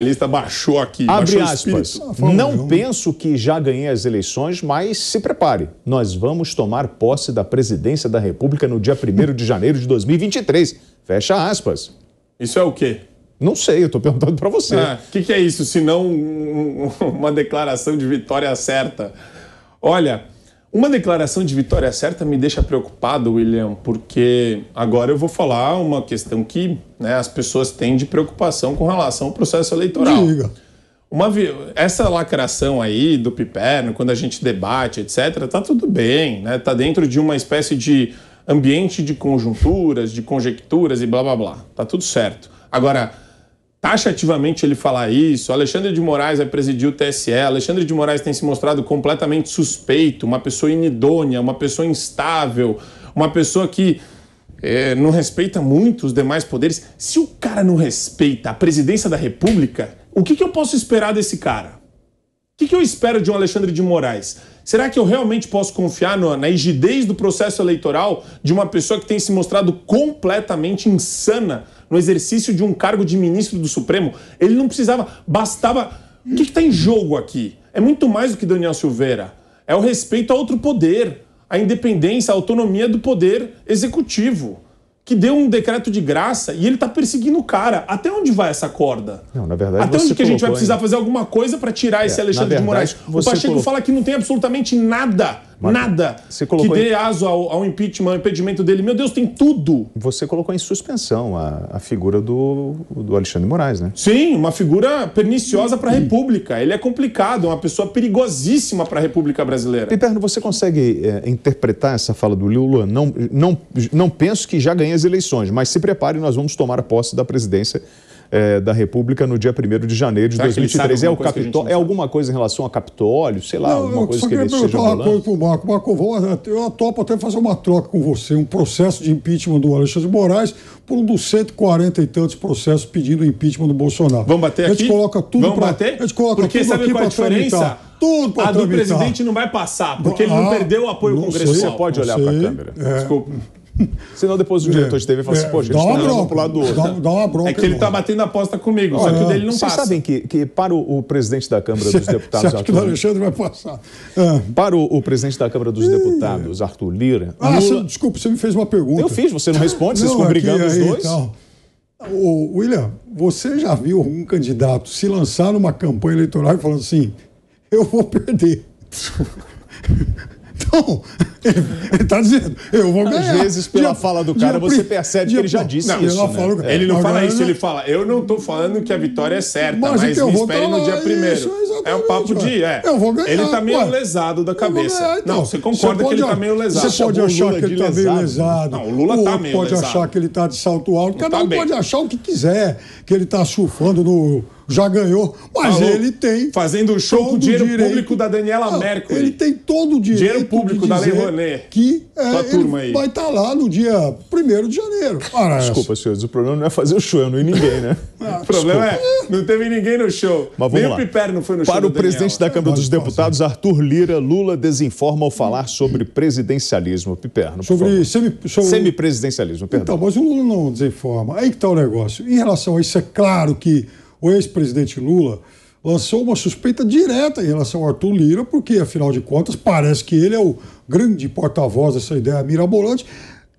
A lista baixou aqui. Abre baixou aspas. Não penso que já ganhei as eleições, mas se prepare. Nós vamos tomar posse da presidência da República no dia 1 de janeiro de 2023. Fecha aspas. Isso é o quê? Não sei, eu estou perguntando para você. O ah, que, que é isso, se não um, uma declaração de vitória certa? Olha, uma declaração de vitória certa me deixa preocupado, William, porque agora eu vou falar uma questão que né, as pessoas têm de preocupação com relação ao processo eleitoral. Diga. Uma, essa lacração aí do piperno, quando a gente debate, etc., tá tudo bem, né? Tá dentro de uma espécie de ambiente de conjunturas, de conjecturas e blá blá blá. Tá tudo certo. Agora, taxativamente ele falar isso. Alexandre de Moraes vai presidir o TSE. Alexandre de Moraes tem se mostrado completamente suspeito, uma pessoa inidônea, uma pessoa instável, uma pessoa que é, não respeita muito os demais poderes. Se o cara não respeita a presidência da República, o que, que eu posso esperar desse cara? O que, que eu espero de um Alexandre de Moraes? Será que eu realmente posso confiar no, na rigidez do processo eleitoral de uma pessoa que tem se mostrado completamente insana no exercício de um cargo de ministro do Supremo. Ele não precisava, bastava. O que está em jogo aqui? É muito mais do que Daniel Silveira. É o respeito a outro poder, a independência, a autonomia do poder executivo que deu um decreto de graça e ele tá perseguindo o cara. Até onde vai essa corda? Não, na verdade, Até onde que a gente vai precisar fazer alguma coisa para tirar é, esse Alexandre verdade, de Moraes? O Pacheco colocou... fala que não tem absolutamente nada nada que dê em... aso ao, ao, impeachment, ao impedimento dele. Meu Deus, tem tudo. Você colocou em suspensão a, a figura do, do Alexandre Moraes, né? Sim, uma figura perniciosa para a hum. República. Ele é complicado, é uma pessoa perigosíssima para a República Brasileira. Piperno, você consegue é, interpretar essa fala do Lula? Não, não, não penso que já ganhe as eleições, mas se prepare, nós vamos tomar a posse da presidência é, da República no dia 1 de janeiro de Será 2023. É, o Capitó... é alguma coisa em relação a Capitólio, sei lá, não, alguma coisa que ele esteja Eu uma coisa Marco. Marco, eu topo até fazer uma troca com você, um processo de impeachment do Alexandre de Moraes por um dos 140 e tantos processos pedindo impeachment do Bolsonaro. Vamos bater aqui? A gente coloca tudo Vamos pra, bater? A gente coloca porque tudo sabe aqui qual é a diferença? Tramitar tudo A tramitar. do presidente não vai passar, porque ah, ele não ah, perdeu o apoio congressual. você pode olhar para a câmera. É. Desculpa. Senão depois o diretor é. de TV fala assim, é. pô, gente, dá tá uma tá bronca, pro lado do outro. Dá, uma bronca. É que ele tá batendo aposta comigo, só que o dele não passa. Vocês sabem que, que para o, presidente da Câmara dos Deputados... Acho que o Alexandre vai passar. Para o, presidente da Câmara dos ah. Deputados, Arthur Lira... Ah, você, desculpa, você me fez uma pergunta. Eu fiz, você não responde, vocês não, ficam brigando os dois. Então. Ô, William, você já viu um candidato se lançar numa campanha eleitoral e falando assim, eu vou perder. então... Ele está dizendo, eu vou ganhar. Às vezes, pela dia, fala do cara, você percebe dia, que ele já disse não, isso. Não né? falo, é, ele não fala isso, ele fala, eu não estou falando que a vitória é certa, mas, mas me espere no dia é primeiro. é um papo de, é. Eu vou ganhar. Ele está meio ué. lesado da cabeça. Ganhar, então. Não, você concorda você que ele está meio lesado. Você pode tá achar que ele está meio lesado. Não, o Lula está meio pode lesado. pode achar que ele está de salto alto. Cada tá um pode achar o que quiser, que ele está surfando no já ganhou, mas Falou. ele tem. Fazendo show com o dinheiro direito, público da Daniela Merkel. Mercury. Ele tem todo o direito. Dinheiro público da Lei Que é, turma aí. vai estar tá lá no dia 1 de janeiro. desculpa, senhores, o problema não é fazer o show, eu não ia ninguém, né? Ah, o problema é, desculpa. é, não teve ninguém no show. Mas vamos Nem lá. o Piper não foi no Para show. Para o presidente da Câmara dos Deputados, Arthur Lira, Lula desinforma ao falar sobre presidencialismo. Piperno, sobre, semi, presidencialismo perdão. Então, mas o Lula não desinforma. Aí que está o negócio. Em relação a isso, é claro que o ex-presidente Lula lançou uma suspeita direta em relação ao Arthur Lira, porque, afinal de contas, parece que ele é o grande porta-voz dessa ideia mirabolante,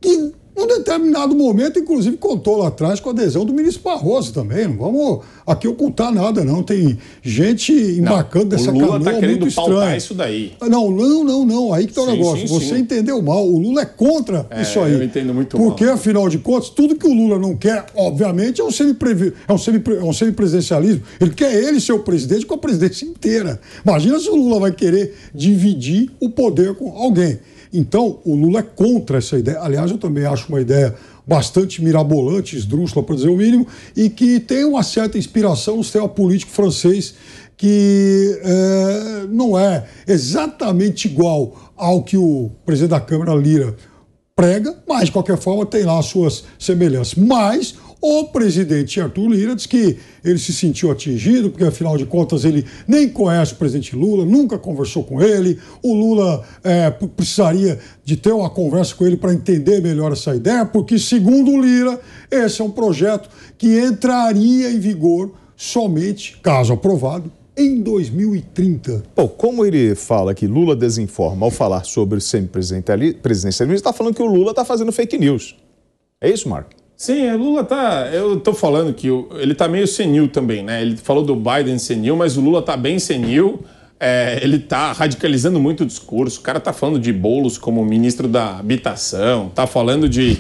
que determinado momento, inclusive contou lá atrás com a adesão do ministro Barroso também. Não vamos aqui ocultar nada, não. Tem gente embarcando não, dessa tá canoa tá muito estranha. isso daí. Ah, não, não, não, não. Aí que tá o negócio. Sim, Você sim. entendeu mal. O Lula é contra é, isso aí. Eu entendo muito Porque, mal. afinal de contas, tudo que o Lula não quer, obviamente, é um, é um, é um semipresidencialismo. Ele quer ele ser o presidente com a presidência inteira. Imagina se o Lula vai querer dividir o poder com alguém. Então, o Lula é contra essa ideia. Aliás, eu também acho uma ideia bastante mirabolante, esdrúxula, para dizer o mínimo, e que tem uma certa inspiração no sistema político francês, que é, não é exatamente igual ao que o presidente da Câmara, Lira, prega, mas, de qualquer forma, tem lá suas semelhanças. Mas o presidente Arthur Lira diz que ele se sentiu atingido, porque afinal de contas ele nem conhece o presidente Lula, nunca conversou com ele. O Lula é, precisaria de ter uma conversa com ele para entender melhor essa ideia, porque, segundo o Lira, esse é um projeto que entraria em vigor somente, caso aprovado, em 2030. Bom, como ele fala que Lula desinforma ao falar sobre o semipresidencialismo, ele está falando que o Lula está fazendo fake news. É isso, Marco? Sim, o é, Lula tá. Eu tô falando que ele tá meio senil também, né? Ele falou do Biden senil, mas o Lula tá bem senil. É, ele tá radicalizando muito o discurso. O cara tá falando de bolos como ministro da habitação, tá falando de.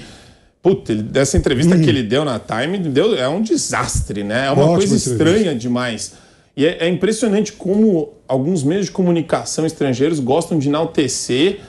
Puta, dessa entrevista uhum. que ele deu na Time, deu, é um desastre, né? É uma Ótima coisa estranha entrevista. demais. E é, é impressionante como alguns meios de comunicação estrangeiros gostam de enaltecer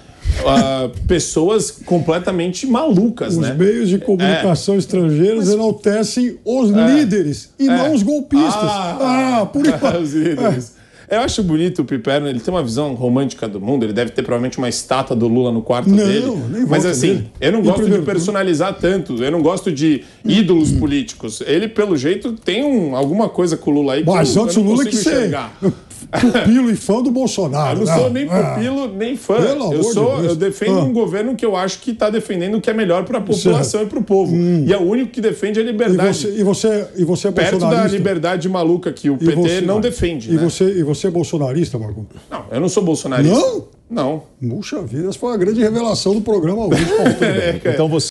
uh, pessoas completamente malucas. Os né? meios de é. comunicação é. estrangeiros Mas... enaltecem os é. líderes e é. não os golpistas. Ah, ah por enquanto. os líderes. É. Eu acho bonito o Piperno, ele tem uma visão romântica do mundo, ele deve ter provavelmente uma estátua do Lula no quarto não, dele. Nem Mas assim, dele. eu não gosto primeiro... de personalizar né? tanto, eu não gosto de hum. ídolos políticos. Ele, pelo jeito, tem um, alguma coisa com o Lula aí que Mas eu, antes eu não o Lula que enxergar. Sei. pupilo e fã do Bolsonaro. Eu não, não sou nem é. pupilo, nem fã. Pelo eu sou, de eu defendo ah. um governo que eu acho que está defendendo o que é melhor para a é. população e para o povo. Hum. E é o único que defende é a liberdade. E você, e você, e você é Perto da liberdade maluca que o PT você, não defende. E, né? você, e você é bolsonarista, Marco? Não, eu não sou bolsonarista. Não? Não. Puxa vida, essa foi a grande revelação do programa hoje. é, então você